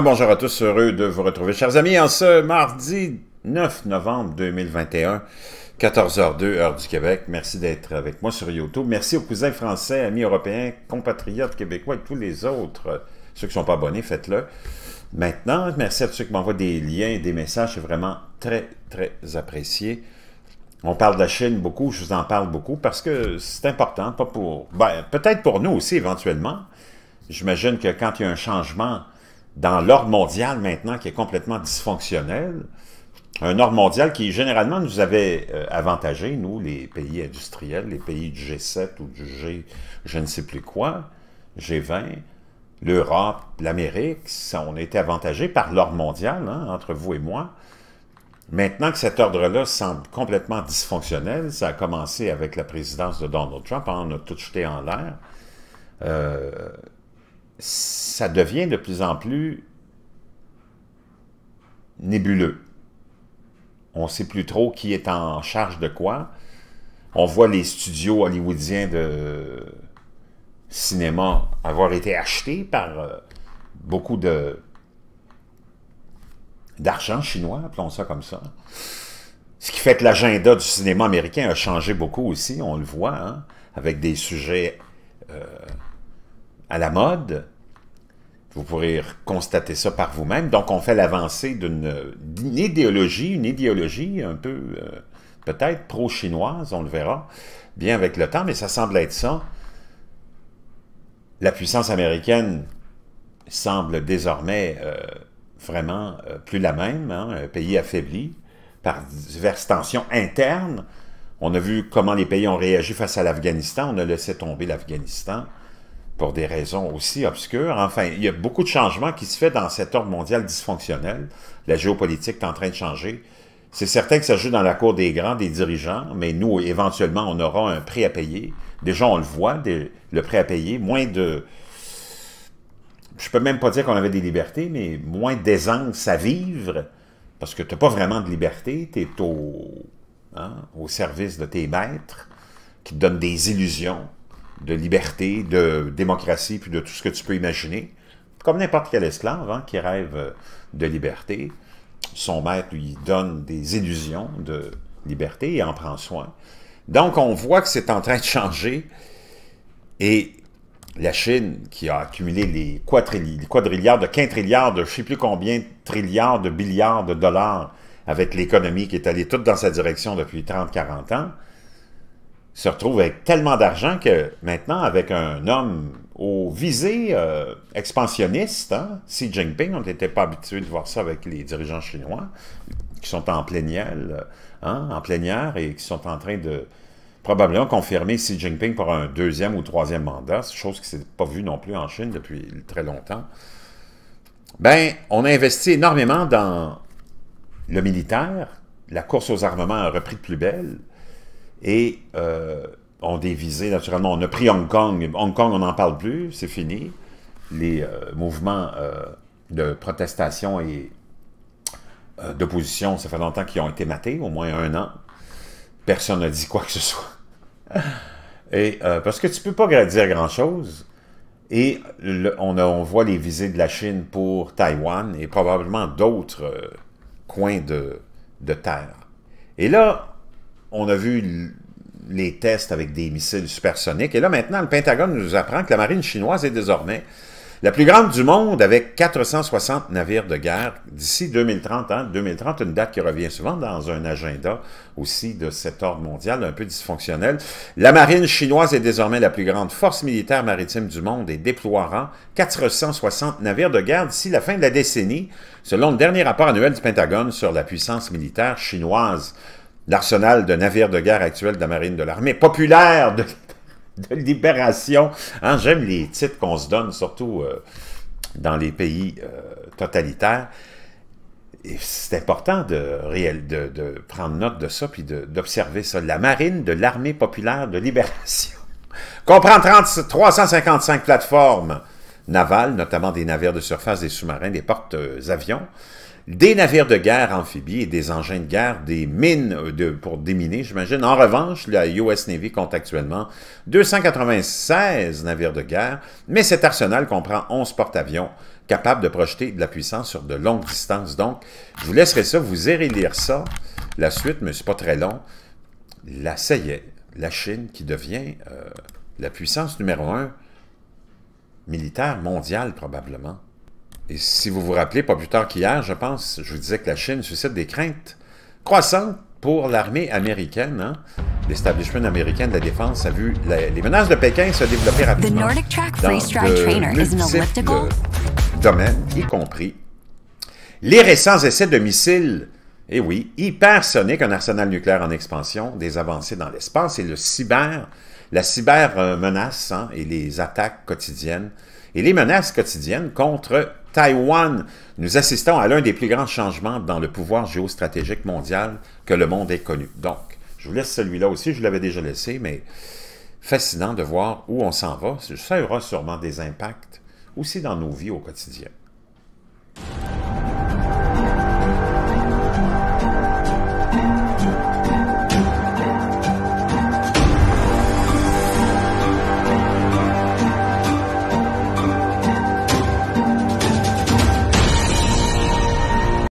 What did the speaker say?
bonjour à tous, heureux de vous retrouver, chers amis, en ce mardi 9 novembre 2021, 14h02, heure du Québec. Merci d'être avec moi sur YouTube. Merci aux cousins français, amis européens, compatriotes québécois et tous les autres. Ceux qui ne sont pas abonnés, faites-le. Maintenant, merci à tous ceux qui m'envoient des liens, des messages, c'est vraiment très, très apprécié. On parle de la Chine beaucoup, je vous en parle beaucoup parce que c'est important, pas pour... Ben, peut-être pour nous aussi, éventuellement. J'imagine que quand il y a un changement dans l'ordre mondial maintenant qui est complètement dysfonctionnel, un ordre mondial qui généralement nous avait euh, avantagé, nous, les pays industriels, les pays du G7 ou du G, je ne sais plus quoi, G20, l'Europe, l'Amérique, on était avantagés par l'ordre mondial, hein, entre vous et moi. Maintenant que cet ordre-là semble complètement dysfonctionnel, ça a commencé avec la présidence de Donald Trump, on a tout jeté en l'air. Euh, ça devient de plus en plus nébuleux. On ne sait plus trop qui est en charge de quoi. On voit les studios hollywoodiens de cinéma avoir été achetés par euh, beaucoup de d'argent chinois, appelons ça comme ça. Ce qui fait que l'agenda du cinéma américain a changé beaucoup aussi, on le voit, hein, avec des sujets euh, à la mode. Vous pourrez constater ça par vous-même. Donc, on fait l'avancée d'une idéologie, une idéologie un peu euh, peut-être pro-chinoise, on le verra bien avec le temps, mais ça semble être ça. La puissance américaine semble désormais euh, vraiment euh, plus la même, hein, un pays affaibli par diverses tensions internes. On a vu comment les pays ont réagi face à l'Afghanistan, on a laissé tomber l'Afghanistan pour des raisons aussi obscures. Enfin, il y a beaucoup de changements qui se font dans cet ordre mondial dysfonctionnel. La géopolitique est en train de changer. C'est certain que ça joue dans la cour des grands, des dirigeants, mais nous, éventuellement, on aura un prix à payer. Déjà, on le voit, le prix à payer, moins de... Je peux même pas dire qu'on avait des libertés, mais moins d'aisance à vivre, parce que tu n'as pas vraiment de liberté, tu es au, hein, au service de tes maîtres, qui te donnent des illusions, de liberté, de démocratie, puis de tout ce que tu peux imaginer. Comme n'importe quel esclave hein, qui rêve euh, de liberté, son maître lui donne des illusions de liberté et en prend soin. Donc, on voit que c'est en train de changer. Et la Chine, qui a accumulé les, quadrilliards, de quintrilliards, de je ne sais plus combien, trilliards, de billiards de dollars avec l'économie qui est allée toute dans sa direction depuis 30-40 ans, se retrouve avec tellement d'argent que maintenant, avec un homme au visées euh, expansionniste, hein, Xi Jinping, on n'était pas habitué de voir ça avec les dirigeants chinois, qui sont en plénière, euh, hein, en plénière et qui sont en train de probablement confirmer Xi Jinping pour un deuxième ou troisième mandat, chose qui ne s'est pas vue non plus en Chine depuis très longtemps. Ben, on a investi énormément dans le militaire, la course aux armements a repris de plus belle, et euh, ont des dévisé, naturellement, on a pris Hong Kong. Hong Kong, on n'en parle plus, c'est fini. Les euh, mouvements euh, de protestation et d'opposition, ça fait longtemps qu'ils ont été matés, au moins un an. Personne n'a dit quoi que ce soit. Et, parce que tu ne peux pas dire grand-chose. Et on, on, voit les visées de la Chine pour Taïwan et probablement d'autres coins de, de, terre. Et là, on a vu les tests avec des missiles supersoniques. Et là, maintenant, le Pentagone nous apprend que la marine chinoise est désormais la plus grande du monde avec 460 navires de guerre d'ici 2030. 2030, hein. une date qui revient souvent dans un agenda aussi de cet ordre mondial un peu dysfonctionnel. La marine chinoise est désormais la plus grande force militaire maritime du monde et déploiera 460 navires de guerre d'ici la fin de la décennie, selon le dernier rapport annuel du Pentagone sur la puissance militaire chinoise l'arsenal de navires de guerre actuels de la marine de l'armée, populaire de, libération. Hein, j'aime les titres qu'on se donne, surtout euh, dans les pays euh, totalitaires. totalitaires. C'est important de, prendre note de ça, puis d'observer ça. La marine de l'armée populaire de libération comprend 355 plateformes navales, notamment des navires de surface, des sous-marins, des porte-avions, euh, des navires de guerre amphibies et des engins de guerre, des mines euh, pour déminer, j'imagine. En revanche, la US Navy compte actuellement 296 navires de guerre, mais cet arsenal comprend 11 porte-avions capables de projeter de la puissance sur de longues distances. Donc, je vous laisserai ça, vous irez lire ça. La suite, mais c'est pas très long. Là, ça est, la Chine qui devient euh, la puissance numéro un militaire mondiale probablement. Et si vous vous rappelez, pas plus tard qu'hier, je pense, je vous disais que la Chine suscite des craintes croissantes pour l'armée américaine. Hein? L'establishment américain de la défense a vu les menaces de Pékin se développer rapidement dans le elliptical. y compris les récents essais de missiles, et oui, hypersoniques, un arsenal nucléaire en expansion, des avancées dans l'espace et le cyber, la cyber menace hein, et les attaques quotidiennes et les menaces quotidiennes contre Taïwan, nous assistons à l'un des plus grands changements dans le pouvoir géostratégique mondial que le monde ait connu. Donc, je vous laisse celui-là aussi, je l'avais déjà laissé, mais fascinant de voir où on s'en va. Ça aura sûrement des impacts aussi dans nos vies au quotidien.